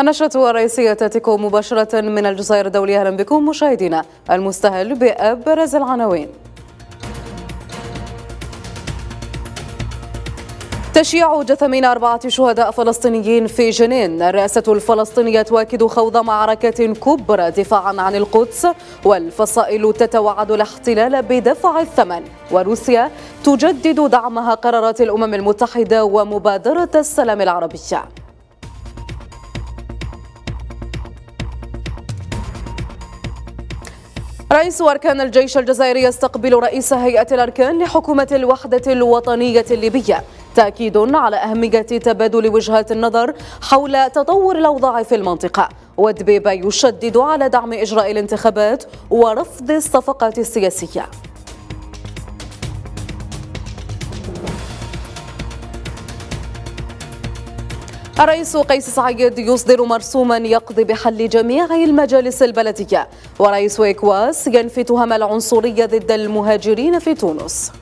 النشرة الرئيسية تأتيكم مباشرة من الجزائر الدولية أهلا بكم مشاهدينا المستهل بأبرز العناوين تشييع جثمين أربعة شهداء فلسطينيين في جنين الرئاسة الفلسطينية تؤكد خوض معركة كبرى دفاعا عن القدس والفصائل تتوعد الاحتلال بدفع الثمن وروسيا تجدد دعمها قرارات الأمم المتحدة ومبادرة السلام العربية رئيس أركان الجيش الجزائري يستقبل رئيس هيئة الأركان لحكومة الوحدة الوطنية الليبية تأكيد على أهمية تبادل وجهات النظر حول تطور الأوضاع في المنطقة ودبيبة يشدد على دعم إجراء الانتخابات ورفض الصفقات السياسية الرئيس قيس سعيد يصدر مرسوما يقضي بحل جميع المجالس البلدية ورئيس إكواس ينفي تهم العنصرية ضد المهاجرين في تونس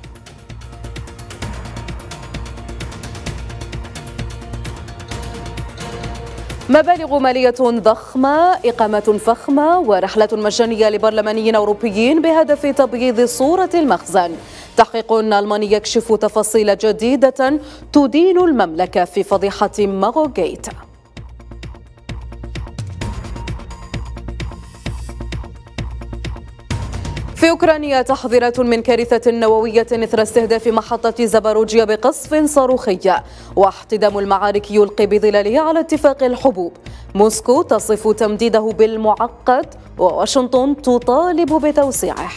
مبالغ مالية ضخمة إقامات فخمة ورحلة مجانية لبرلمانيين أوروبيين بهدف تبييض صورة المخزن تحقيق ألماني يكشف تفاصيل جديدة تدين المملكة في فضيحة ماغو جيت في أوكرانيا تحذيرات من كارثة نووية إثر استهداف محطة زباروجيا بقصف صاروخي واحتدام المعارك يلقي بظلاله على اتفاق الحبوب موسكو تصف تمديده بالمعقد وواشنطن تطالب بتوسيعه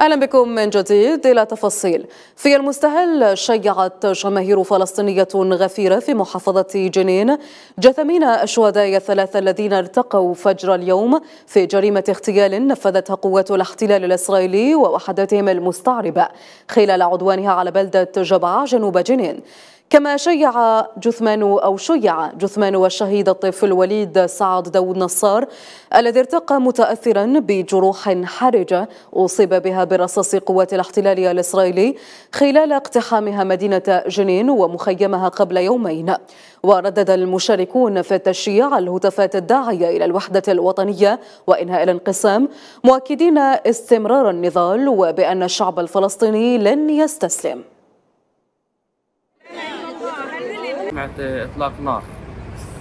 اهلا بكم من جديد الى تفاصيل في المستهل شيعت جماهير فلسطينية غفيرة في محافظة جنين جثمين الشهداء الثلاثة الذين التقوا فجر اليوم في جريمة اغتيال نفذتها قوات الاحتلال الإسرائيلي ووحداتهم المستعربة خلال عدوانها على بلدة جبعة جنوب جنين كما شيع جثمان أو شيع جثمان الشهيد الطفل وليد سعد داود نصار الذي ارتقى متأثرا بجروح حرجة أصيب بها برصاص قوات الاحتلال الإسرائيلي خلال اقتحامها مدينة جنين ومخيمها قبل يومين وردد المشاركون في التشييع الهتافات الداعية إلى الوحدة الوطنية وإنهاء الانقسام مؤكدين استمرار النضال وبأن الشعب الفلسطيني لن يستسلم سمعت إطلاق نار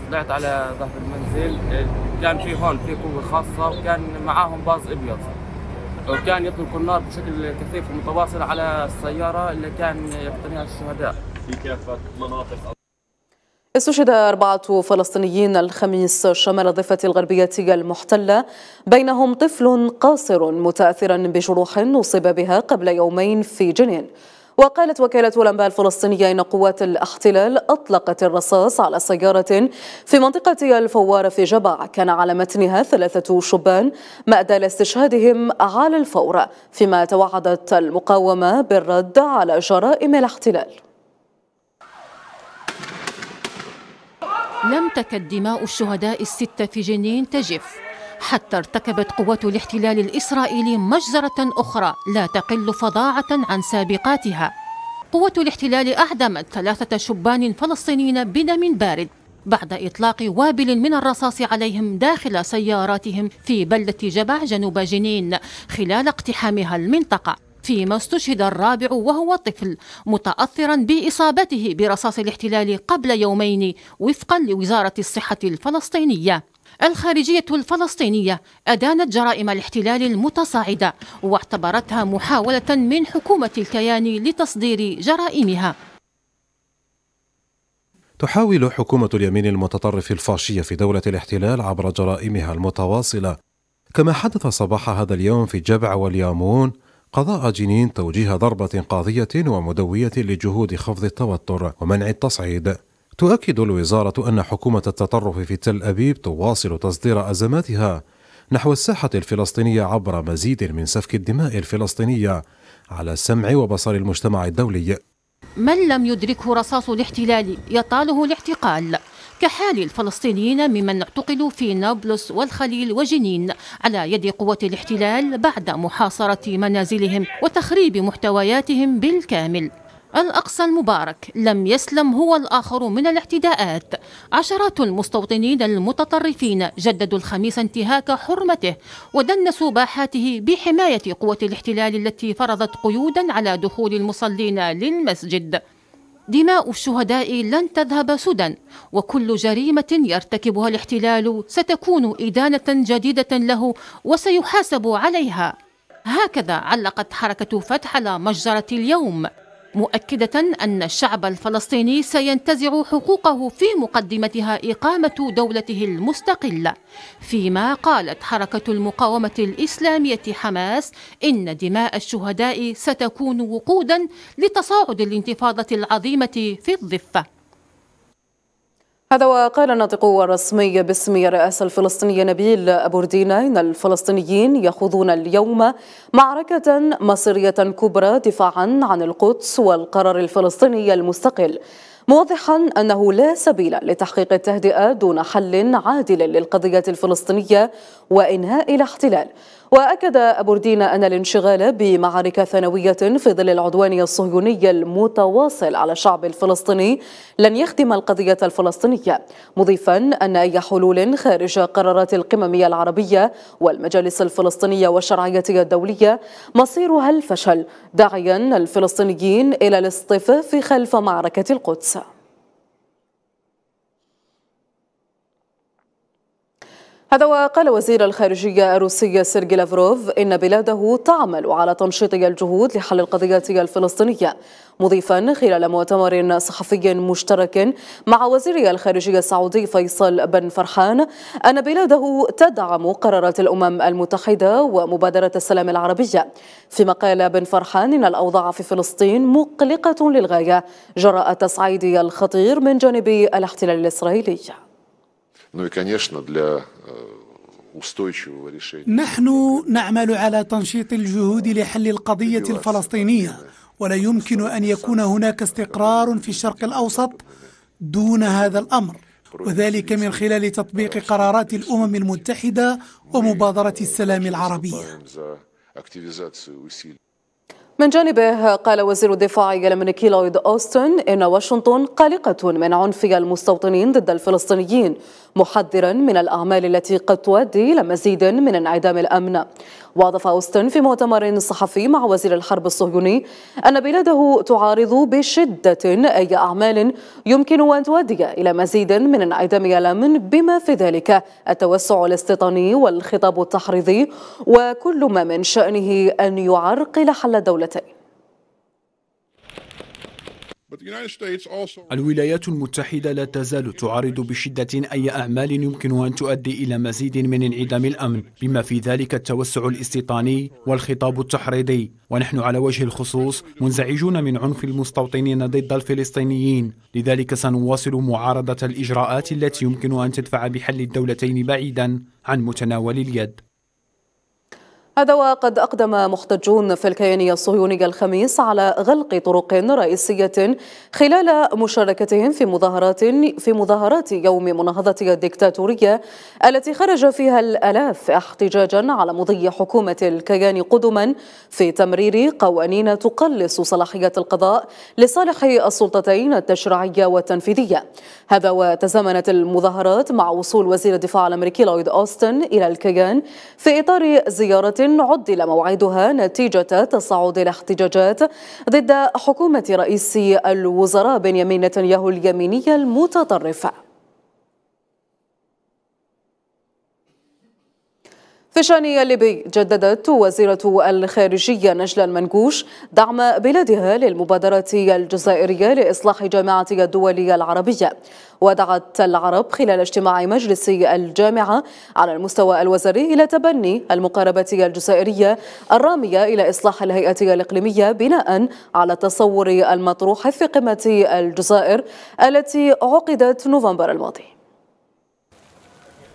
طلعت على ظهر المنزل كان في هون في قوة خاصة وكان معاهم باص أبيض وكان يطلق النار بشكل كثيف ومتواصل على السيارة اللي كان يقتنيها الشهداء في كافة مناطق استشهد أربعة فلسطينيين الخميس شمال الضفة الغربية المحتلة بينهم طفل قاصر متأثرا بجروح أصيب بها قبل يومين في جنين وقالت وكالة الأنباء الفلسطينية إن قوات الاحتلال أطلقت الرصاص على سيارة في منطقة الفوارة في جبع كان على متنها ثلاثة شبان مأدى لاستشهادهم على الفور فيما توعدت المقاومة بالرد على جرائم الاحتلال لم تكد دماء الشهداء الستة في جنين تجف حتى ارتكبت قوات الاحتلال الإسرائيلي مجزرة أخرى لا تقل فظاعة عن سابقاتها قوة الاحتلال أعدمت ثلاثة شبان فلسطينيين بدم بارد بعد إطلاق وابل من الرصاص عليهم داخل سياراتهم في بلدة جبع جنوب جنين خلال اقتحامها المنطقة فيما استشهد الرابع وهو طفل متأثرا بإصابته برصاص الاحتلال قبل يومين وفقا لوزارة الصحة الفلسطينية الخارجية الفلسطينية أدانت جرائم الاحتلال المتصاعدة واعتبرتها محاولة من حكومة الكيان لتصدير جرائمها تحاول حكومة اليمين المتطرف الفاشية في دولة الاحتلال عبر جرائمها المتواصلة كما حدث صباح هذا اليوم في جبع واليامون قضاء جنين توجيه ضربة قاضية ومدوية لجهود خفض التوتر ومنع التصعيد تؤكد الوزارة أن حكومة التطرف في تل أبيب تواصل تصدير أزماتها نحو الساحة الفلسطينية عبر مزيد من سفك الدماء الفلسطينية على سمع وبصر المجتمع الدولي من لم يدركه رصاص الاحتلال يطاله الاعتقال كحال الفلسطينيين ممن اعتقلوا في نابلس والخليل وجنين على يد قوة الاحتلال بعد محاصرة منازلهم وتخريب محتوياتهم بالكامل الأقصى المبارك لم يسلم هو الآخر من الاعتداءات عشرات المستوطنين المتطرفين جددوا الخميس انتهاك حرمته ودنسوا باحاته بحماية قوة الاحتلال التي فرضت قيودا على دخول المصلين للمسجد دماء الشهداء لن تذهب سدى وكل جريمة يرتكبها الاحتلال ستكون إدانة جديدة له وسيحاسب عليها هكذا علقت حركة فتح على مجزرة اليوم مؤكدة أن الشعب الفلسطيني سينتزع حقوقه في مقدمتها إقامة دولته المستقلة فيما قالت حركة المقاومة الإسلامية حماس إن دماء الشهداء ستكون وقودا لتصاعد الانتفاضة العظيمة في الضفة هذا وقال الناطق الرسمي باسم الرئاسة الفلسطينية نبيل أبو ردينا إن الفلسطينيين يخوضون اليوم معركة مصيرية كبرى دفاعا عن القدس والقرار الفلسطيني المستقل موضحا أنه لا سبيل لتحقيق التهدئة دون حل عادل للقضية الفلسطينية وإنهاء الاحتلال وأكد أبو أن الانشغال بمعارك ثانوية في ظل العدوان الصهيوني المتواصل على الشعب الفلسطيني لن يخدم القضية الفلسطينية مضيفا أن أي حلول خارج قرارات القمم العربية والمجالس الفلسطينية والشرعية الدولية مصيرها الفشل داعيا الفلسطينيين إلى الاصطفاف خلف معركة القدس هذا وقال وزير الخارجية الروسية سيرجي لافروف إن بلاده تعمل على تنشيط الجهود لحل القضية الفلسطينية مضيفا خلال مؤتمر صحفي مشترك مع وزير الخارجية السعودي فيصل بن فرحان أن بلاده تدعم قرارات الأمم المتحدة ومبادرة السلام العربية فيما قال بن فرحان إن الأوضاع في فلسطين مقلقة للغاية جراء تصعيد الخطير من جانب الاحتلال الإسرائيلي Ну и, конечно, для э, نحن نعمل على تنشيط الجهود لحل القضية الفلسطينية ولا يمكن أن يكون هناك استقرار في الشرق الأوسط دون هذا الأمر وذلك من خلال تطبيق قرارات الأمم المتحدة ومبادرة السلام العربية من جانبه قال وزير الدفاع الامريكي لويد اوستن ان واشنطن قلقه من عنف المستوطنين ضد الفلسطينيين محذرا من الأعمال التي قد تؤدي إلى مزيد من انعدام الأمن وأضاف أوستن في مؤتمر صحفي مع وزير الحرب الصهيوني أن بلاده تعارض بشدة أي أعمال يمكن أن تؤدي إلى مزيد من انعدام الأمن بما في ذلك التوسع الاستيطاني والخطاب التحريضي وكل ما من شأنه أن يعرقل حل الدولتين الولايات المتحدة لا تزال تعارض بشدة أي أعمال يمكن أن تؤدي إلى مزيد من انعدام الأمن بما في ذلك التوسع الاستيطاني والخطاب التحريضي ونحن على وجه الخصوص منزعجون من عنف المستوطنين ضد الفلسطينيين لذلك سنواصل معارضة الإجراءات التي يمكن أن تدفع بحل الدولتين بعيدا عن متناول اليد هذا وقد أقدم محتجون في الكيانية الصهيونية الخميس على غلق طرق رئيسية خلال مشاركتهم في مظاهرات في مظاهرات يوم مناهضة الدكتاتورية التي خرج فيها الآلاف احتجاجا على مضي حكومة الكيان قدما في تمرير قوانين تقلص صلاحية القضاء لصالح السلطتين التشريعية والتنفيذية هذا وتزامنت المظاهرات مع وصول وزير الدفاع الأمريكي لويد أوستن إلى الكيان في إطار زيارة عدل موعدها نتيجة تصاعد الاحتجاجات ضد حكومة رئيس الوزراء بنيامين نتنياهو اليمينية المتطرفة. في الشان الليبي جددت وزيرة الخارجية نجلة المنقوش دعم بلادها للمبادرة الجزائرية لإصلاح جامعة الدولية العربية ودعت العرب خلال اجتماع مجلس الجامعة على المستوى الوزاري إلى تبني المقاربة الجزائرية الرامية إلى إصلاح الهيئة الإقليمية بناء على التصور المطروح في قمة الجزائر التي عقدت نوفمبر الماضي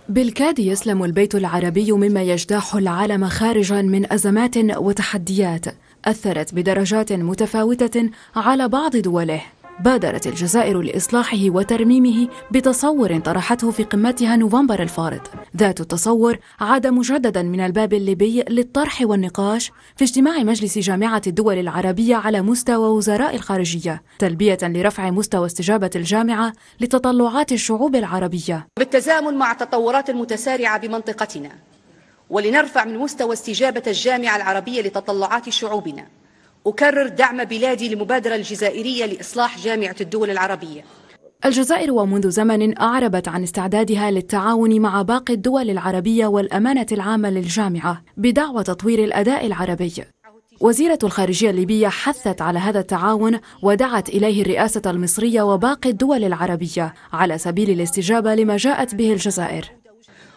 بالكاد يسلم البيت العربي مما يجتاح العالم خارجا من أزمات وتحديات أثرت بدرجات متفاوتة على بعض دوله بادرت الجزائر لإصلاحه وترميمه بتصور طرحته في قمتها نوفمبر الفارط ذات التصور عاد مجددا من الباب الليبي للطرح والنقاش في اجتماع مجلس جامعة الدول العربية على مستوى وزراء الخارجية تلبية لرفع مستوى استجابة الجامعة لتطلعات الشعوب العربية بالتزامن مع التطورات المتسارعة بمنطقتنا ولنرفع من مستوى استجابة الجامعة العربية لتطلعات شعوبنا أكرر دعم بلادي للمبادرة الجزائرية لإصلاح جامعة الدول العربية الجزائر ومنذ زمن أعربت عن استعدادها للتعاون مع باقي الدول العربية والأمانة العامة للجامعة بدعوى تطوير الأداء العربي وزيرة الخارجية الليبية حثت على هذا التعاون ودعت إليه الرئاسة المصرية وباقي الدول العربية على سبيل الاستجابة لما جاءت به الجزائر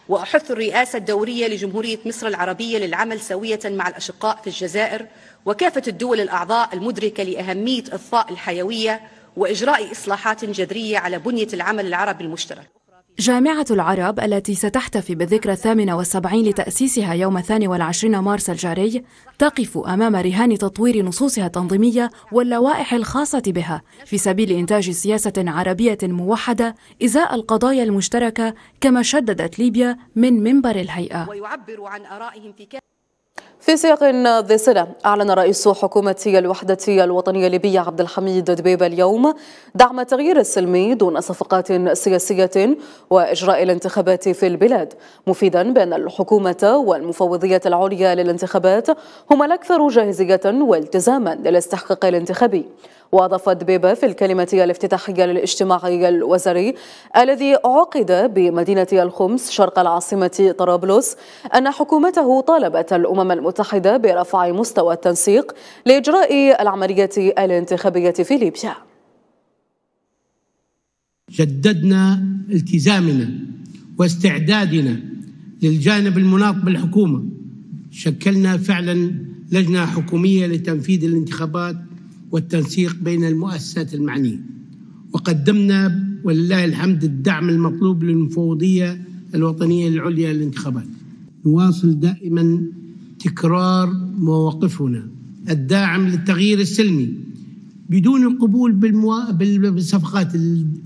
وأحث الرئاسة الدورية لجمهورية مصر العربية للعمل سوية مع الأشقاء في الجزائر وكافة الدول الأعضاء المدركة لأهمية إضفاء الحيوية وإجراء إصلاحات جذرية على بنية العمل العربي المشترك جامعة العرب التي ستحتفي بالذكرى الثامنة والسبعين لتأسيسها يوم الثاني والعشرين مارس الجاري تقف أمام رهان تطوير نصوصها التنظيمية واللوائح الخاصة بها في سبيل إنتاج سياسة عربية موحدة إزاء القضايا المشتركة كما شددت ليبيا من منبر الهيئة ويعبر عن آرائهم في في سياق ذي صلة أعلن رئيس حكومة الوحدة الوطنية الليبية عبد الحميد دبيب اليوم دعم التغيير السلمي دون صفقات سياسية وإجراء الانتخابات في البلاد مفيدا بأن الحكومة والمفوضية العليا للانتخابات هما الأكثر جاهزية والتزاما للاستحقاق الانتخابي وأضافت بيبة في الكلمة الافتتاحية للاجتماع الوزري الذي عقد بمدينة الخمس شرق العاصمة طرابلس أن حكومته طالبت الأمم المتحدة برفع مستوى التنسيق لإجراء العملية الانتخابية في ليبيا جددنا التزامنا واستعدادنا للجانب المناط بالحكومة شكلنا فعلا لجنة حكومية لتنفيذ الانتخابات والتنسيق بين المؤسسات المعنية وقدمنا ولله الحمد الدعم المطلوب للمفوضية الوطنية العليا للانتخابات نواصل دائما تكرار مواقفنا الداعم للتغيير السلمي بدون القبول بالموا... بالصفقات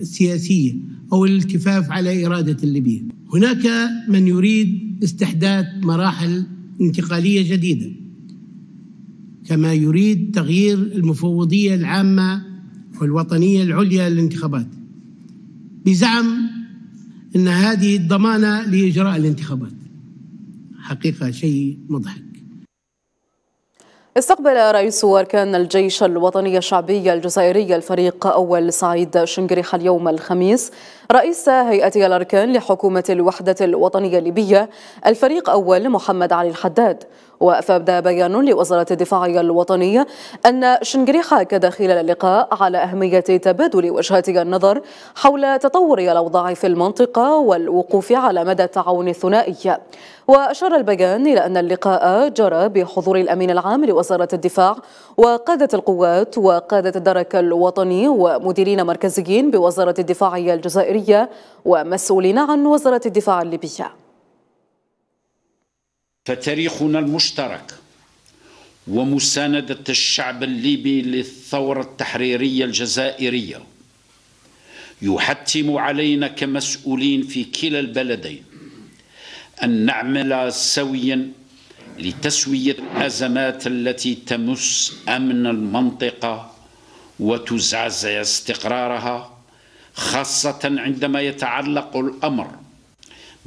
السياسية أو الالتفاف على إرادة الليبيين هناك من يريد استحداث مراحل انتقالية جديدة كما يريد تغيير المفوضية العامة والوطنية العليا للانتخابات بزعم أن هذه الضمانة لإجراء الانتخابات حقيقة شيء مضحك استقبل رئيس أركان الجيش الوطني الشعبي الجزائري الفريق أول سعيد شنقريح اليوم الخميس رئيس هيئة الأركان لحكومة الوحدة الوطنية الليبية الفريق أول محمد علي الحداد وأفاد بيان لوزارة الدفاع الوطنية أن شنغريخا أكد خلال اللقاء على أهمية تبادل وجهات النظر حول تطور الأوضاع في المنطقة والوقوف على مدى التعاون الثنائي وأشار البيان إلى أن اللقاء جرى بحضور الأمين العام لوزارة الدفاع وقادة القوات وقادة الدرك الوطني ومديرين مركزيين بوزارة الدفاع الجزائرية ومسؤولين عن وزارة الدفاع الليبية فتاريخنا المشترك ومساندة الشعب الليبي للثورة التحريرية الجزائرية يحتم علينا كمسؤولين في كلا البلدين أن نعمل سويا لتسوية الأزمات التي تمس أمن المنطقة وتزعزع استقرارها خاصة عندما يتعلق الأمر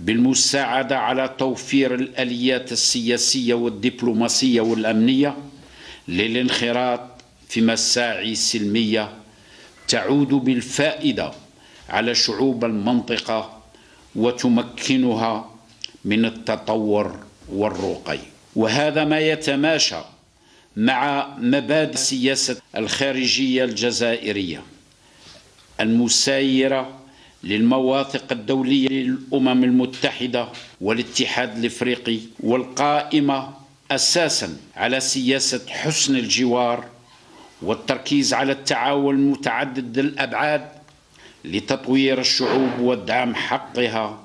بالمساعده على توفير الاليات السياسيه والدبلوماسيه والامنيه للانخراط في مساعي سلميه تعود بالفائده على شعوب المنطقه وتمكنها من التطور والرقي وهذا ما يتماشى مع مبادئ السياسه الخارجيه الجزائريه المسايره للمواثق الدولية للأمم المتحدة والاتحاد الإفريقي والقائمة أساسا على سياسة حسن الجوار والتركيز على التعاون متعدد الأبعاد لتطوير الشعوب ودعم حقها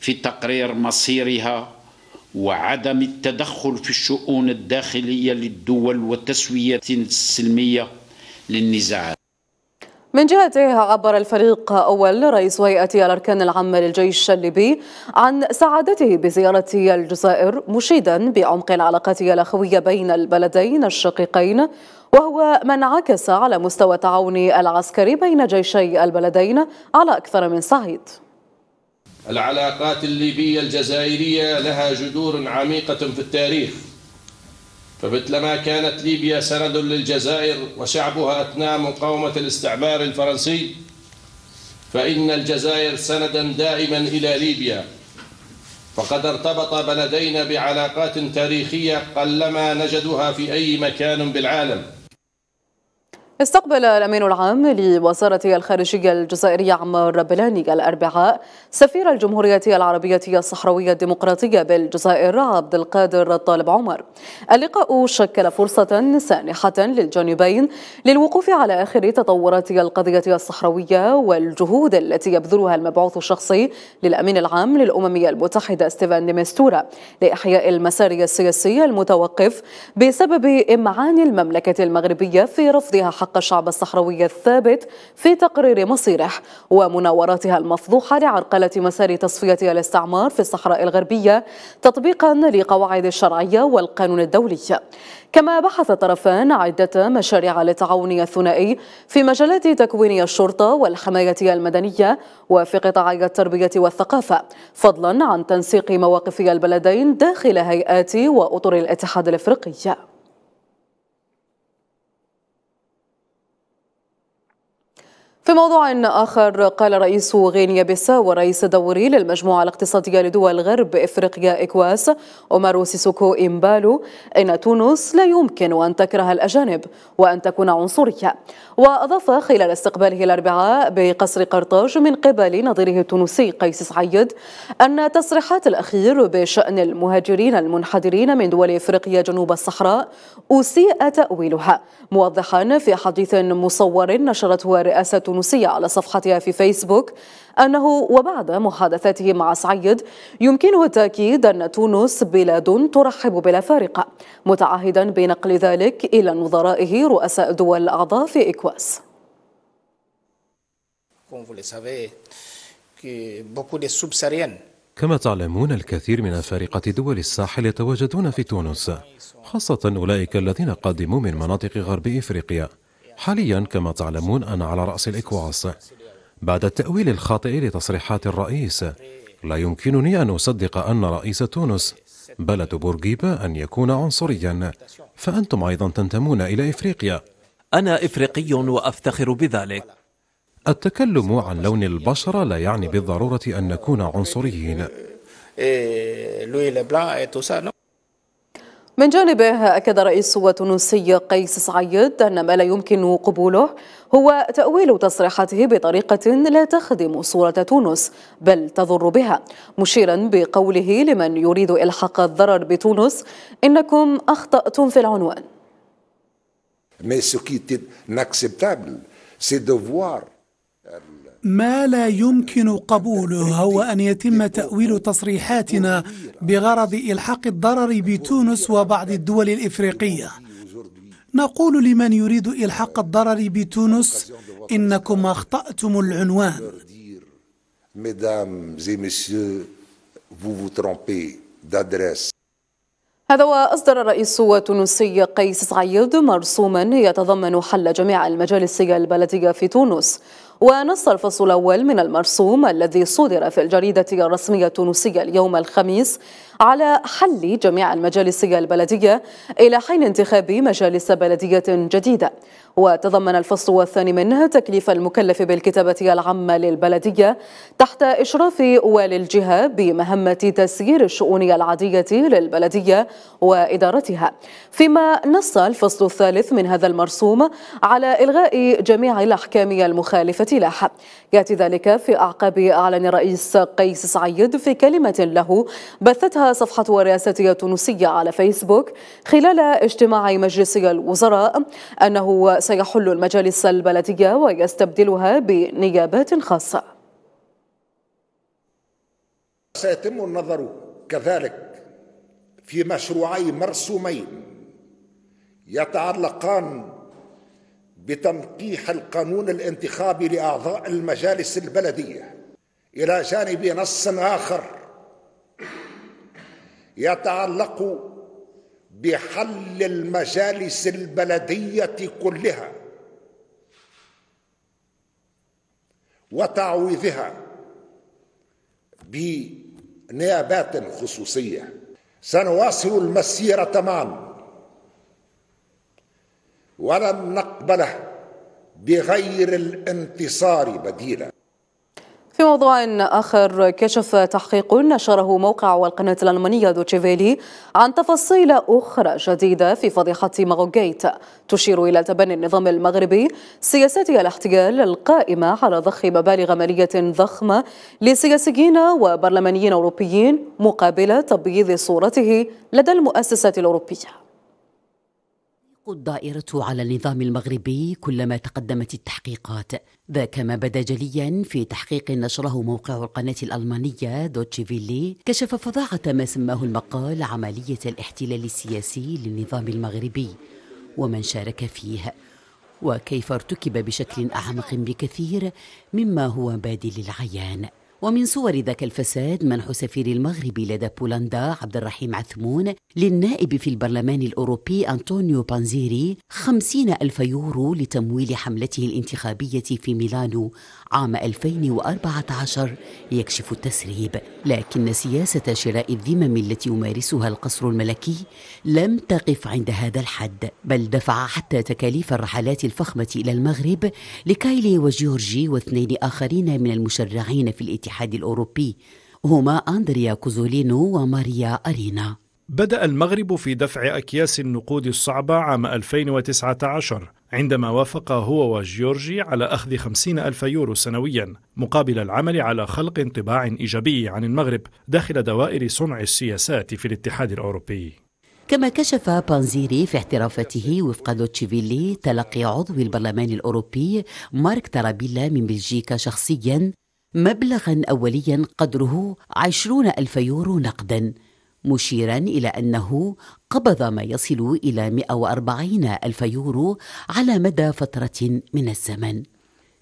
في تقرير مصيرها وعدم التدخل في الشؤون الداخلية للدول وتسوية السلمية للنزاعات من جهته عبر الفريق أول رئيس هيئة الأركان العامة للجيش الليبي عن سعادته بزيارة الجزائر مشيدا بعمق العلاقات الأخوية بين البلدين الشقيقين وهو ما انعكس على مستوى التعاون العسكري بين جيشي البلدين على أكثر من صعيد العلاقات الليبية الجزائرية لها جذور عميقة في التاريخ فمثلما كانت ليبيا سند للجزائر وشعبها أثناء مقاومة الاستعمار الفرنسي فإن الجزائر سندا دائما إلى ليبيا فقد ارتبط بلدينا بعلاقات تاريخية قلما نجدها في أي مكان بالعالم استقبل الأمين العام لوزارة الخارجية الجزائرية عمار بلاني الأربعاء سفير الجمهورية العربية الصحراوية الديمقراطية بالجزائر عبد القادر الطالب عمر اللقاء شكل فرصة سانحة للجانبين للوقوف على آخر تطورات القضية الصحراوية والجهود التي يبذلها المبعوث الشخصي للأمين العام للأمم المتحدة ستيفان ديمستورا لإحياء المسار السياسي المتوقف بسبب إمعان المملكة المغربية في رفضها حق حق الشعب الصحراوي الثابت في تقرير مصيره ومناوراتها المفضوحة لعرقلة مسار تصفية الاستعمار في الصحراء الغربية تطبيقا لقواعد الشرعية والقانون الدولي كما بحث الطرفان عدة مشاريع للتعاون الثنائي في مجالات تكوين الشرطة والحماية المدنية وفي قطاعي التربية والثقافة فضلا عن تنسيق مواقف البلدين داخل هيئات وأطر الاتحاد الإفريقي في موضوع آخر قال رئيس غينيا بيساو ورئيس دوري للمجموعة الاقتصادية لدول غرب إفريقيا إكواس عمر سيسوكو إمبالو إن تونس لا يمكن أن تكره الأجانب وأن تكون عنصرية وأضاف خلال استقباله الأربعاء بقصر قرطاج من قبل نظيره التونسي قيس سعيد أن تصريحات الأخير بشأن المهاجرين المنحدرين من دول إفريقيا جنوب الصحراء أسيء تأويلها موضحا في حديث مصور نشرته رئاسة التونسية على صفحتها في فيسبوك أنه وبعد محادثاته مع سعيد يمكنه التأكيد أن تونس بلاد ترحب بلا فارقة متعهدا بنقل ذلك إلى نظرائه رؤساء دول الأعضاء في إكواس كما تعلمون الكثير من أفارقة دول الساحل يتواجدون في تونس خاصة أولئك الذين قدموا من مناطق غرب إفريقيا حاليا كما تعلمون أنا على رأس الإكواس بعد التأويل الخاطئ لتصريحات الرئيس لا يمكنني أن أصدق أن رئيس تونس بلد بورقيبة أن يكون عنصريا فأنتم أيضا تنتمون إلى إفريقيا أنا إفريقي وأفتخر بذلك التكلم عن لون البشرة لا يعني بالضرورة أن نكون عنصريين من جانبه أكد رئيس التونسي قيس سعيد أن ما لا يمكن قبوله هو تأويل تصريحاته بطريقة لا تخدم صورة تونس بل تضر بها مشيرا بقوله لمن يريد إلحاق الضرر بتونس إنكم أخطأتم في العنوان ما لا يمكن قبوله هو أن يتم تأويل تصريحاتنا بغرض إلحاق الضرر بتونس وبعض الدول الإفريقية نقول لمن يريد إلحاق الضرر بتونس إنكم أخطأتم العنوان هذا وأصدر الرئيس التونسي قيس سعيد مرسوما يتضمن حل جميع المجالس البلدية في تونس ونص الفصل الأول من المرسوم الذي صدر في الجريدة الرسمية التونسية اليوم الخميس على حل جميع المجالس البلدية إلى حين انتخاب مجالس بلدية جديدة وتضمن الفصل الثاني منه تكليف المكلف بالكتابة العامة للبلدية تحت إشراف والي الجهة بمهمة تسيير الشؤون العادية للبلدية وإدارتها فيما نص الفصل الثالث من هذا المرسوم على إلغاء جميع الأحكام المخالفة لها يأتي ذلك في أعقاب أعلن رئيس قيس سعيد في كلمة له بثتها صفحة رئاستية التونسية على فيسبوك خلال اجتماع مجلس الوزراء أنه سيحل المجالس البلدية ويستبدلها بنيابات خاصة سيتم النظر كذلك في مشروعي مرسومين يتعلقان بتنقيح القانون الانتخابي لاعضاء المجالس البلديه الى جانب نص اخر يتعلق بحل المجالس البلديه كلها وتعويضها بنيابات خصوصيه سنواصل المسيره معا ولن نقبله بغير الانتصار بديلا في موضوع آخر كشف تحقيق نشره موقع والقناة الألمانية دوتشيفيلي عن تفاصيل أخرى جديدة في فضيحة ماغوغيت تشير إلى تبني النظام المغربي سياسات الاحتيال القائمة على ضخ مبالغ مالية ضخمة لسياسيين وبرلمانيين أوروبيين مقابل تبييض صورته لدى المؤسسات الأوروبية تشق الدائرة على النظام المغربي كلما تقدمت التحقيقات ذاك ما بدا جليا في تحقيق نشره موقع القناة الألمانية دوتشي فيلي كشف فظاعة ما سماه المقال عملية الاحتلال السياسي للنظام المغربي ومن شارك فيه وكيف ارتكب بشكل أعمق بكثير مما هو بادل العيان ومن صور ذاك الفساد منح سفير المغرب لدى بولندا عبد الرحيم عثمون للنائب في البرلمان الأوروبي أنطونيو بانزيري خمسين ألف يورو لتمويل حملته الانتخابية في ميلانو عام 2014 يكشف التسريب لكن سياسة شراء الذمم التي يمارسها القصر الملكي لم تقف عند هذا الحد بل دفع حتى تكاليف الرحلات الفخمة إلى المغرب لكايلي وجيورجي واثنين آخرين من المشرعين في الاتحاد الأوروبي هما أندريا كوزولينو وماريا أرينا بدأ المغرب في دفع أكياس النقود الصعبة عام 2019 عندما وافق هو وجيورجي على أخذ 50 ألف يورو سنويا مقابل العمل على خلق انطباع إيجابي عن المغرب داخل دوائر صنع السياسات في الاتحاد الأوروبي كما كشف بانزيري في اعترافاته وفق لوتشيفيلي تلقي عضو البرلمان الأوروبي مارك ترابيلا من بلجيكا شخصيا مبلغا أوليا قدره 20 ألف يورو نقدا مشيرا إلى أنه قبض ما يصل إلى 140 ألف يورو على مدى فترة من الزمن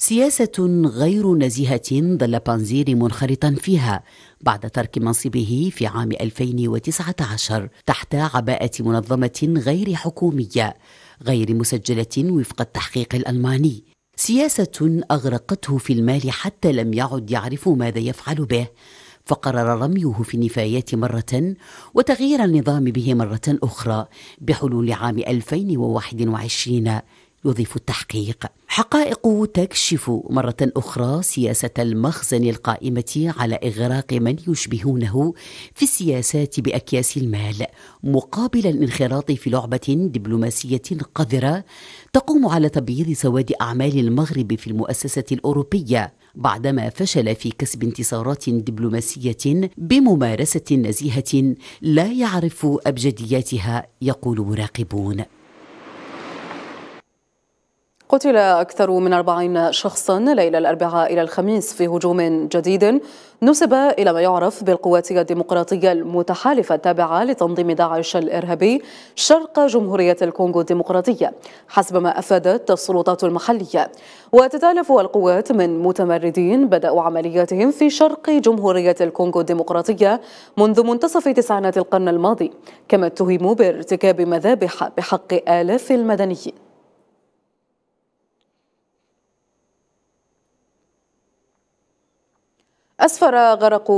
سياسة غير نزيهة ظل بانزيري منخرطا فيها بعد ترك منصبه في عام 2019 تحت عباءة منظمة غير حكومية غير مسجلة وفق التحقيق الألماني سياسة أغرقته في المال حتى لم يعد يعرف ماذا يفعل به فقرر رميه في النفايات مرة وتغيير النظام به مرة أخرى بحلول عام 2021 يضيف التحقيق حقائق تكشف مرة أخرى سياسة المخزن القائمة على إغراق من يشبهونه في السياسات بأكياس المال مقابل الانخراط في لعبة دبلوماسية قذرة تقوم على تبييض سواد أعمال المغرب في المؤسسة الأوروبية بعدما فشل في كسب انتصارات دبلوماسيه بممارسه نزيهه لا يعرف ابجدياتها يقول مراقبون قتل أكثر من 40 شخصا ليلة الأربعاء إلى الخميس في هجوم جديد نسب إلى ما يعرف بالقوات الديمقراطية المتحالفة التابعة لتنظيم داعش الإرهابي شرق جمهورية الكونغو الديمقراطية حسب ما أفادت السلطات المحلية وتتالف القوات من متمردين بدأوا عملياتهم في شرق جمهورية الكونغو الديمقراطية منذ منتصف تسعينات القرن الماضي كما اتهموا بارتكاب مذابح بحق آلاف المدنيين أسفر غرق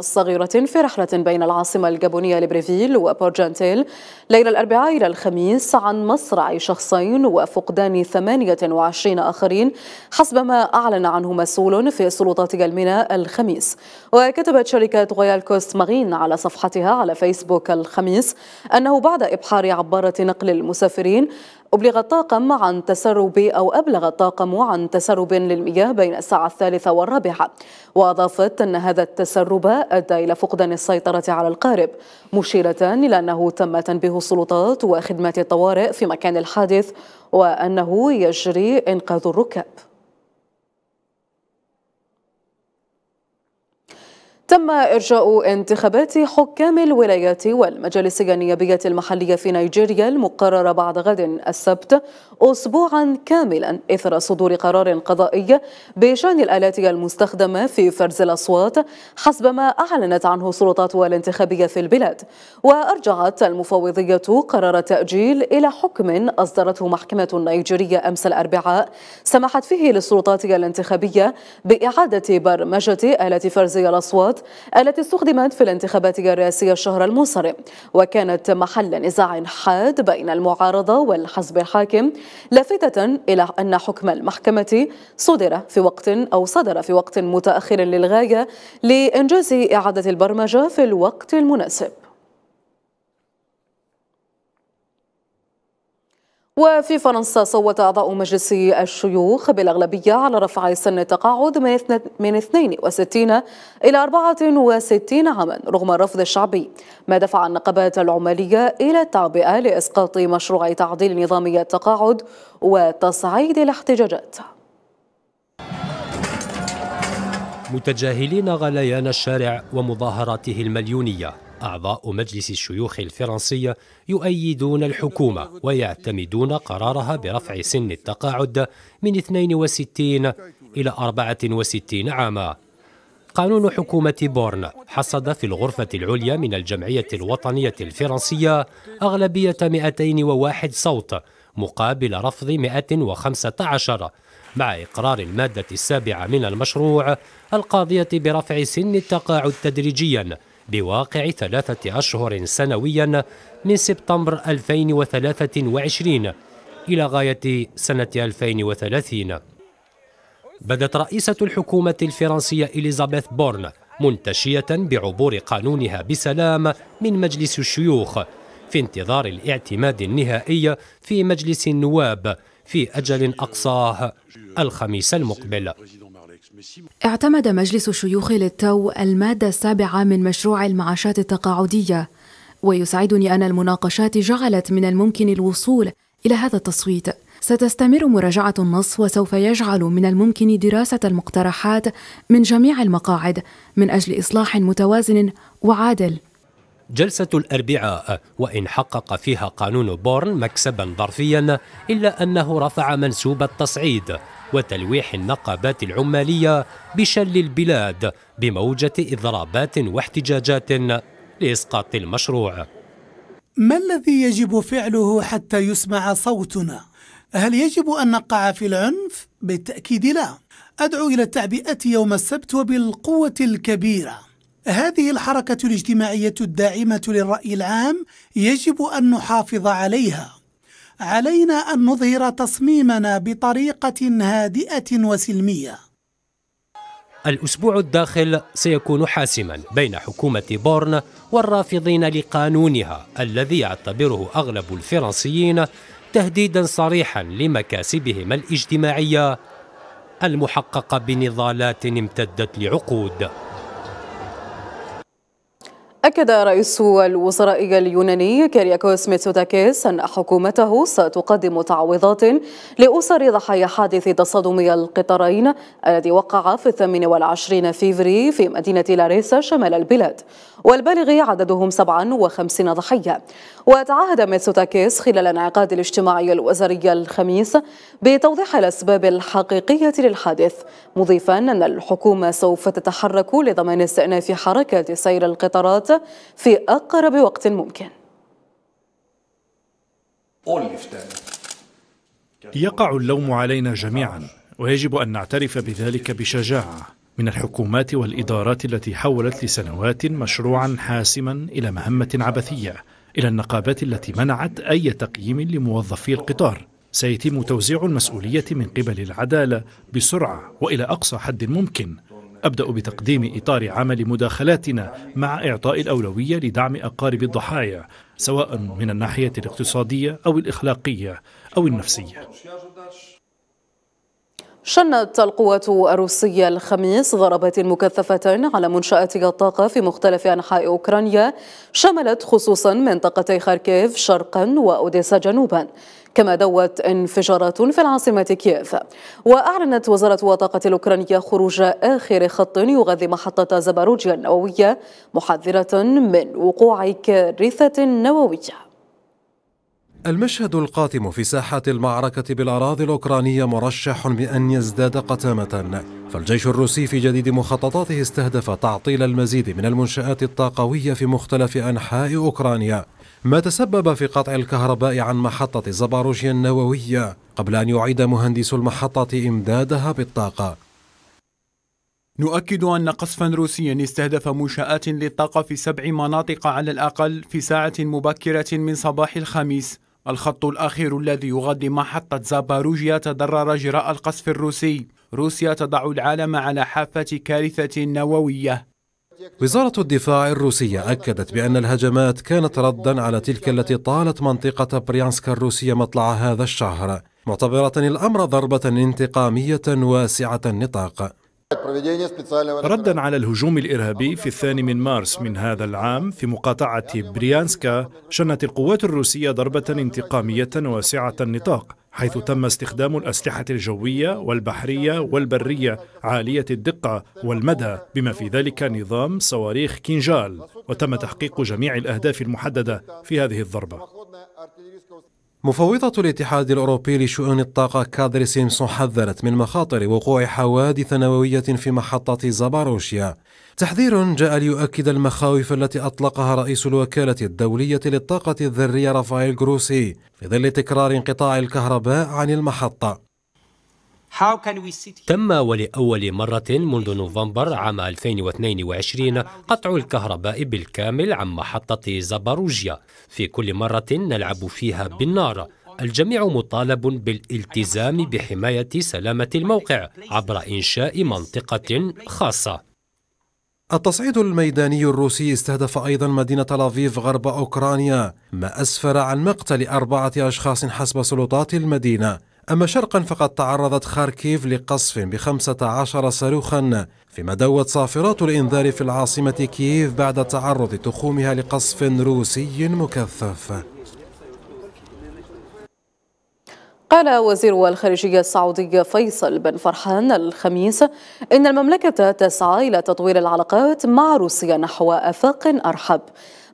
صغيرة في رحلة بين العاصمة الجابونية لبريفيل وبورجانتيل ليلة الأربعاء إلى الخميس عن مصرع شخصين وفقدان 28 آخرين حسب ما أعلن عنه مسؤول في سلطات الميناء الخميس وكتبت شركة غويال كوست مارين على صفحتها على فيسبوك الخميس أنه بعد إبحار عبارة نقل المسافرين أبلغ الطاقم عن تسرب أو أبلغ الطاقم عن تسرب للمياه بين الساعة الثالثة والرابعة وأضافت أن هذا التسرب تسربه أدى إلى فقدان السيطرة على القارب مشيرة إلى أنه تم تنبيه السلطات وخدمات الطوارئ في مكان الحادث وأنه يجري إنقاذ الركاب تم إرجاء انتخابات حكام الولايات والمجالس النيابية المحلية في نيجيريا المقررة بعد غد السبت أسبوعا كاملا إثر صدور قرار قضائي بشأن الآلات المستخدمة في فرز الأصوات حسب ما أعلنت عنه السلطات الانتخابية في البلاد وأرجعت المفوضية قرار تأجيل إلى حكم أصدرته محكمة نيجيرية أمس الأربعاء سمحت فيه للسلطات الانتخابية بإعادة برمجة آلات فرز الأصوات الصوت التي استخدمت في الانتخابات الرئاسية الشهر المنصرم وكانت محل نزاع حاد بين المعارضة والحزب الحاكم لافتة إلى أن حكم المحكمة صدر في وقت أو صدر في وقت متأخر للغاية لإنجاز إعادة البرمجة في الوقت المناسب وفي فرنسا صوت أعضاء مجلس الشيوخ بالأغلبية على رفع سن التقاعد من من 62 إلى 64 عاما رغم الرفض الشعبي ما دفع النقابات العمالية إلى التعبئة لإسقاط مشروع تعديل نظام التقاعد وتصعيد الاحتجاجات متجاهلين غليان الشارع ومظاهراته المليونيه أعضاء مجلس الشيوخ الفرنسي يؤيدون الحكومة ويعتمدون قرارها برفع سن التقاعد من 62 إلى 64 عاما قانون حكومة بورن حصد في الغرفة العليا من الجمعية الوطنية الفرنسية أغلبية 201 صوت مقابل رفض 115 مع إقرار المادة السابعة من المشروع القاضية برفع سن التقاعد تدريجياً بواقع ثلاثة أشهر سنويا من سبتمبر 2023 إلى غاية سنة 2030 بدت رئيسة الحكومة الفرنسية إليزابيث بورن منتشية بعبور قانونها بسلام من مجلس الشيوخ في انتظار الاعتماد النهائي في مجلس النواب في أجل أقصاه الخميس المقبل اعتمد مجلس الشيوخ للتو المادة السابعة من مشروع المعاشات التقاعدية ويسعدني أن المناقشات جعلت من الممكن الوصول إلى هذا التصويت ستستمر مراجعة النص وسوف يجعل من الممكن دراسة المقترحات من جميع المقاعد من أجل إصلاح متوازن وعادل جلسة الأربعاء وإن حقق فيها قانون بورن مكسبا ظرفيا إلا أنه رفع منسوب التصعيد وتلويح النقابات العمالية بشل البلاد بموجة إضرابات واحتجاجات لإسقاط المشروع ما الذي يجب فعله حتى يسمع صوتنا؟ هل يجب أن نقع في العنف؟ بالتأكيد لا أدعو إلى التعبئة يوم السبت وبالقوة الكبيرة هذه الحركة الاجتماعية الداعمة للرأي العام يجب أن نحافظ عليها علينا أن نظهر تصميمنا بطريقة هادئة وسلمية الأسبوع الداخل سيكون حاسما بين حكومة بورن والرافضين لقانونها الذي يعتبره أغلب الفرنسيين تهديدا صريحا لمكاسبهم الاجتماعية المحققة بنضالات امتدت لعقود أكد رئيس الوزراء اليوناني كيرياكوس ميتسوتاكيس أن حكومته ستقدم تعويضات لأسر ضحايا حادث تصادم القطارين الذي وقع في 28 فيفري في مدينة لاريسا شمال البلاد والبالغ عددهم 57 ضحية وتعهد ميتسوتاكيس خلال انعقاد الاجتماع الوزاري الخميس بتوضيح الأسباب الحقيقية للحادث مضيفا أن الحكومة سوف تتحرك لضمان استئناف حركة سير القطارات في أقرب وقت ممكن يقع اللوم علينا جميعا ويجب أن نعترف بذلك بشجاعة من الحكومات والإدارات التي حولت لسنوات مشروعا حاسما إلى مهمة عبثية إلى النقابات التي منعت أي تقييم لموظفي القطار سيتم توزيع المسؤولية من قبل العدالة بسرعة وإلى أقصى حد ممكن أبدأ بتقديم إطار عمل مداخلاتنا مع إعطاء الأولوية لدعم أقارب الضحايا سواء من الناحية الاقتصادية أو الإخلاقية أو النفسية شنت القوات الروسية الخميس ضربات مكثفة على منشآت الطاقة في مختلف أنحاء أوكرانيا شملت خصوصا منطقتي خاركيف شرقا وأوديسا جنوبا كما دوت انفجارات في العاصمة كييف وأعلنت وزارة الطاقة الأوكرانية خروج آخر خط يغذي محطة زباروجيا النووية محذرة من وقوع كارثة نووية المشهد القاتم في ساحة المعركة بالأراضي الأوكرانية مرشح بأن يزداد قتامة فالجيش الروسي في جديد مخططاته استهدف تعطيل المزيد من المنشآت الطاقوية في مختلف أنحاء أوكرانيا ما تسبب في قطع الكهرباء عن محطة زباروجيا النووية قبل أن يعيد مهندسو المحطة إمدادها بالطاقة نؤكد أن قصفا روسيا استهدف منشآت للطاقة في سبع مناطق على الأقل في ساعة مبكرة من صباح الخميس الخط الأخير الذي يغذي محطة زاباروجيا تضرر جراء القصف الروسي روسيا تضع العالم على حافة كارثة نووية وزارة الدفاع الروسية أكدت بأن الهجمات كانت ردا على تلك التي طالت منطقة بريانسكا الروسية مطلع هذا الشهر معتبرة الأمر ضربة انتقامية واسعة النطاق ردا على الهجوم الإرهابي في الثاني من مارس من هذا العام في مقاطعة بريانسكا شنت القوات الروسية ضربة انتقامية واسعة النطاق حيث تم استخدام الأسلحة الجوية والبحرية والبرية عالية الدقة والمدى بما في ذلك نظام صواريخ كينجال وتم تحقيق جميع الأهداف المحددة في هذه الضربة مفوضة الاتحاد الأوروبي لشؤون الطاقة كادر سيمسون حذرت من مخاطر وقوع حوادث نووية في محطة زاباروشيا تحذير جاء ليؤكد المخاوف التي أطلقها رئيس الوكالة الدولية للطاقة الذرية رافائيل جروسي في ظل تكرار انقطاع الكهرباء عن المحطة تم ولأول مرة منذ نوفمبر عام 2022 قطع الكهرباء بالكامل عن محطة زاباروجيا في كل مرة نلعب فيها بالنار الجميع مطالب بالالتزام بحماية سلامة الموقع عبر إنشاء منطقة خاصة التصعيد الميداني الروسي استهدف أيضا مدينة لافيف غرب أوكرانيا ما أسفر عن مقتل أربعة أشخاص حسب سلطات المدينة أما شرقا فقد تعرضت خاركيف لقصف بخمسة عشر صاروخا فيما دوت صافرات الإنذار في العاصمة كييف بعد تعرض تخومها لقصف روسي مكثف قال وزير الخارجية السعودي فيصل بن فرحان الخميس إن المملكة تسعى إلى تطوير العلاقات مع روسيا نحو آفاق أرحب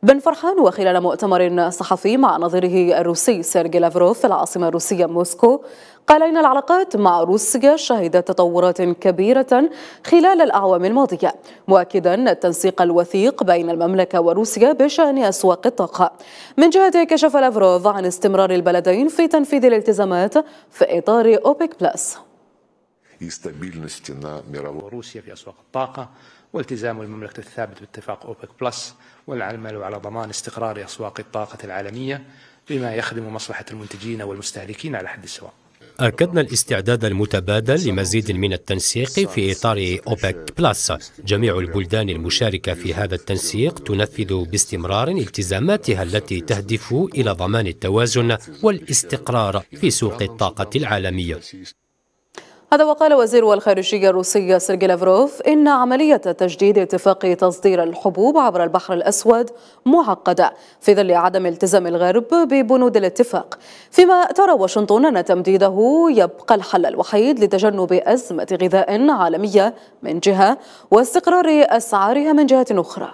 بن فرحان وخلال مؤتمر صحفي مع نظيره الروسي سيرجي لافروف في العاصمة الروسية موسكو قال إن العلاقات مع روسيا شهدت تطورات كبيرة خلال الأعوام الماضية مؤكدا التنسيق الوثيق بين المملكة وروسيا بشأن أسواق الطاقة من جهته كشف لافروف عن استمرار البلدين في تنفيذ الالتزامات في إطار أوبك بلس روسيا في أسواق الطاقة والتزام المملكة الثابت باتفاق أوبك بلس والعمل على ضمان استقرار أسواق الطاقة العالمية بما يخدم مصلحة المنتجين والمستهلكين على حد سواء أكدنا الاستعداد المتبادل لمزيد من التنسيق في إطار أوبك بلس جميع البلدان المشاركة في هذا التنسيق تنفذ باستمرار التزاماتها التي تهدف إلى ضمان التوازن والاستقرار في سوق الطاقة العالمية هذا وقال وزير الخارجية الروسية سيرجي لافروف إن عملية تجديد اتفاق تصدير الحبوب عبر البحر الأسود معقدة في ظل عدم التزام الغرب ببنود الاتفاق فيما ترى واشنطن أن تمديده يبقى الحل الوحيد لتجنب أزمة غذاء عالمية من جهة واستقرار أسعارها من جهة أخرى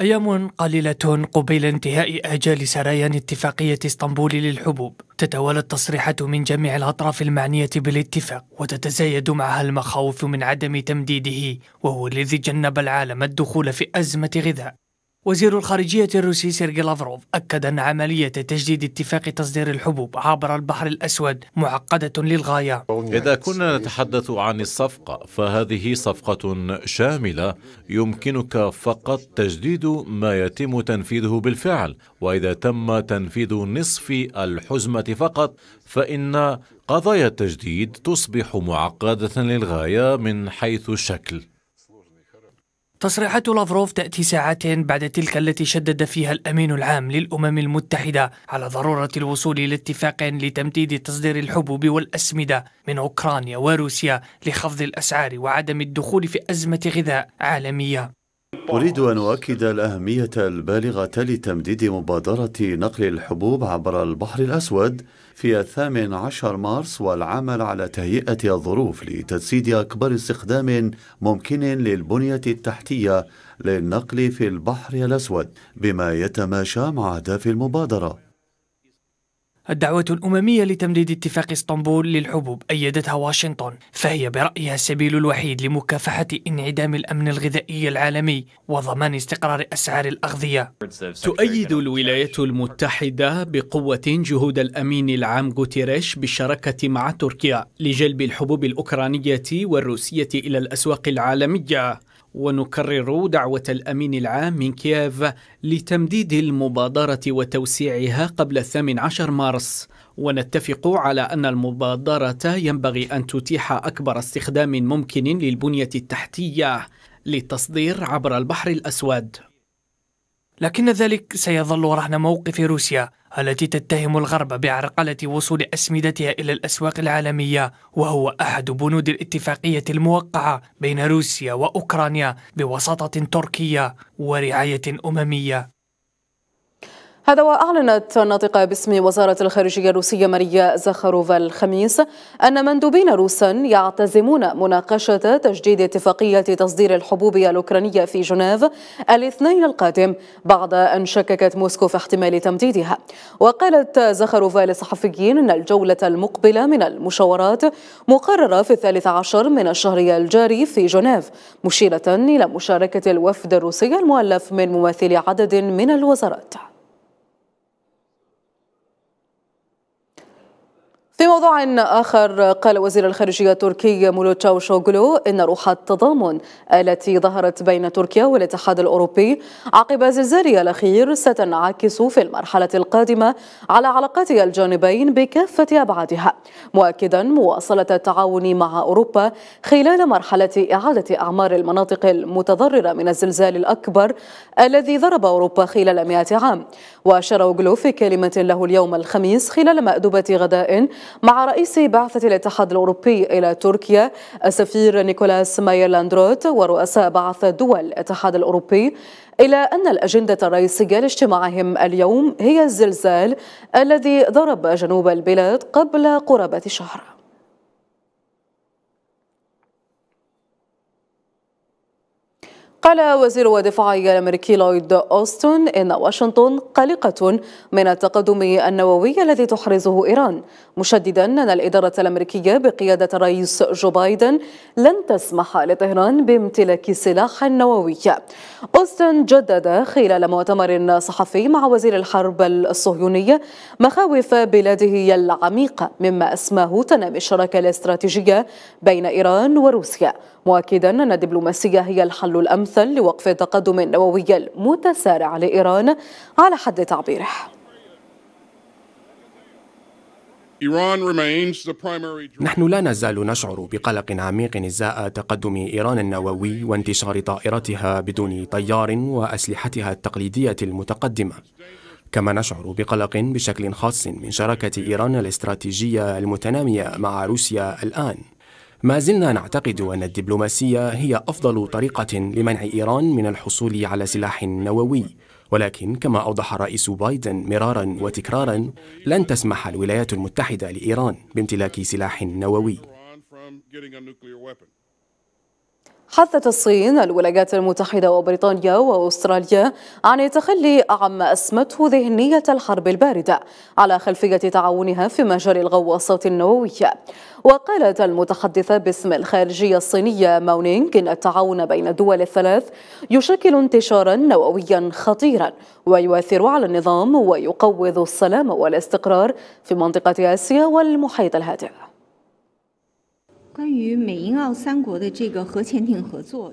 أيام قليلة قبيل انتهاء آجال سريان اتفاقية اسطنبول للحبوب تتوالى التصريحات من جميع الأطراف المعنية بالاتفاق وتتزايد معها المخاوف من عدم تمديده وهو الذي جنب العالم الدخول في أزمة غذاء وزير الخارجية الروسي سيرجي لافروف أكد أن عملية تجديد اتفاق تصدير الحبوب عبر البحر الأسود معقدة للغاية إذا كنا نتحدث عن الصفقة فهذه صفقة شاملة يمكنك فقط تجديد ما يتم تنفيذه بالفعل وإذا تم تنفيذ نصف الحزمة فقط فإن قضايا التجديد تصبح معقدة للغاية من حيث الشكل تصريحات لافروف تأتي ساعات بعد تلك التي شدد فيها الأمين العام للأمم المتحدة على ضرورة الوصول إلى اتفاق لتمديد تصدير الحبوب والأسمدة من أوكرانيا وروسيا لخفض الأسعار وعدم الدخول في أزمة غذاء عالمية أريد أن أؤكد الأهمية البالغة لتمديد مبادرة نقل الحبوب عبر البحر الأسود في الثامن عشر مارس والعمل على تهيئة الظروف لتجسيد أكبر استخدام ممكن للبنية التحتية للنقل في البحر الأسود بما يتماشى مع أهداف المبادرة الدعوة الأممية لتمديد اتفاق اسطنبول للحبوب أيدتها واشنطن فهي برأيها السبيل الوحيد لمكافحة انعدام الأمن الغذائي العالمي وضمان استقرار أسعار الأغذية تؤيد الولايات المتحدة بقوة جهود الأمين العام غوتيريش بالشراكة مع تركيا لجلب الحبوب الأوكرانية والروسية إلى الأسواق العالمية ونكرر دعوة الأمين العام من كييف لتمديد المبادرة وتوسيعها قبل الثامن عشر مارس ونتفق على أن المبادرة ينبغي أن تتيح أكبر استخدام ممكن للبنية التحتية للتصدير عبر البحر الأسود لكن ذلك سيظل رهن موقف روسيا التي تتهم الغرب بعرقلة وصول أسمدتها إلى الأسواق العالمية وهو أحد بنود الاتفاقية الموقعة بين روسيا وأوكرانيا بوساطة تركية ورعاية أممية هذا وأعلنت الناطقة باسم وزارة الخارجية الروسية ماريا زخاروفا الخميس أن مندوبين روسا يعتزمون مناقشة تجديد اتفاقية تصدير الحبوب الأوكرانية في جنيف الاثنين القادم بعد أن شككت موسكو في احتمال تمديدها وقالت زخاروفا للصحفيين أن الجولة المقبلة من المشاورات مقررة في الثالث عشر من الشهر الجاري في جنيف مشيرة إلى مشاركة الوفد الروسي المؤلف من ممثلي عدد من الوزارات في موضوع آخر قال وزير الخارجية التركي مولو تشاوشوغلو إن روح التضامن التي ظهرت بين تركيا والاتحاد الأوروبي عقب زلزالها الأخير ستنعكس في المرحلة القادمة على علاقات الجانبين بكافة أبعادها مؤكدا مواصلة التعاون مع أوروبا خلال مرحلة إعادة أعمار المناطق المتضررة من الزلزال الأكبر الذي ضرب أوروبا خلال مئة عام وأشار أوغلو في كلمة له اليوم الخميس خلال مأدبة غداء مع رئيس بعثة الاتحاد الأوروبي إلى تركيا السفير نيكولاس مايرلاندروت ورؤساء بعثة دول الاتحاد الأوروبي إلى أن الأجندة الرئيسية لاجتماعهم اليوم هي الزلزال الذي ضرب جنوب البلاد قبل قرابة شهر قال وزير الدفاع الامريكي لويد اوستون ان واشنطن قلقه من التقدم النووي الذي تحرزه ايران مشددا ان الاداره الامريكيه بقياده الرئيس جو بايدن لن تسمح لطهران بامتلاك سلاح نووي اوستون جدد خلال مؤتمر صحفي مع وزير الحرب الصهيوني مخاوف بلاده العميقه مما اسماه تنامي الشراكه الاستراتيجيه بين ايران وروسيا مؤكدا أن الدبلوماسية هي الحل الأمثل لوقف التقدم النووي المتسارع لإيران على حد تعبيره نحن لا نزال نشعر بقلق عميق ازاء تقدم ايران النووي وانتشار طائرتها بدون طيار واسلحتها التقليديه المتقدمه كما نشعر بقلق بشكل خاص من شراكه ايران الاستراتيجيه المتناميه مع روسيا الان ما زلنا نعتقد أن الدبلوماسية هي أفضل طريقة لمنع إيران من الحصول على سلاح نووي ولكن كما أوضح رئيس بايدن مرارا وتكرارا لن تسمح الولايات المتحدة لإيران بامتلاك سلاح نووي حثت الصين الولايات المتحدة وبريطانيا وأستراليا عن التخلي عما أسمته ذهنية الحرب الباردة على خلفية تعاونها في مجال الغواصات النووية وقالت المتحدثة باسم الخارجية الصينية ماونينغ إن التعاون بين الدول الثلاث يشكل انتشارا نوويا خطيرا ويؤثر على النظام ويقوض السلام والاستقرار في منطقة آسيا والمحيط الهادئ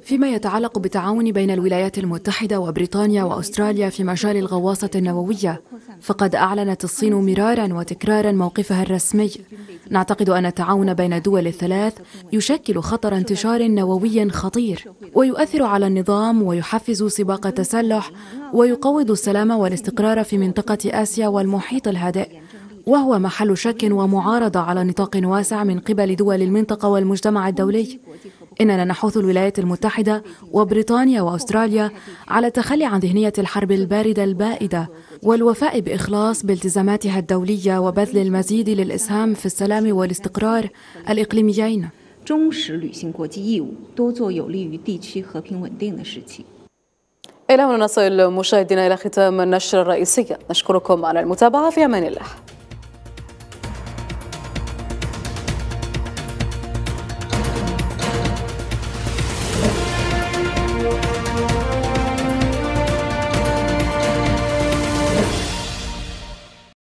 فيما يتعلق بالتعاون بين الولايات المتحدة وبريطانيا وأستراليا في مجال الغواصة النووية فقد أعلنت الصين مرارا وتكرارا موقفها الرسمي نعتقد أن التعاون بين الدول الثلاث يشكل خطر انتشار نووي خطير ويؤثر على النظام ويحفز سباق التسلح ويقوض السلام والاستقرار في منطقة آسيا والمحيط الهادئ وهو محل شك ومعارضة على نطاق واسع من قبل دول المنطقة والمجتمع الدولي إننا نحث الولايات المتحدة وبريطانيا وأستراليا على التخلي عن ذهنية الحرب الباردة البائدة والوفاء بإخلاص بالتزاماتها الدولية وبذل المزيد للإسهام في السلام والاستقرار الإقليميين إلى هنا نصل مشاهدينا إلى ختام النشر الرئيسية نشكركم على المتابعة في أمان الله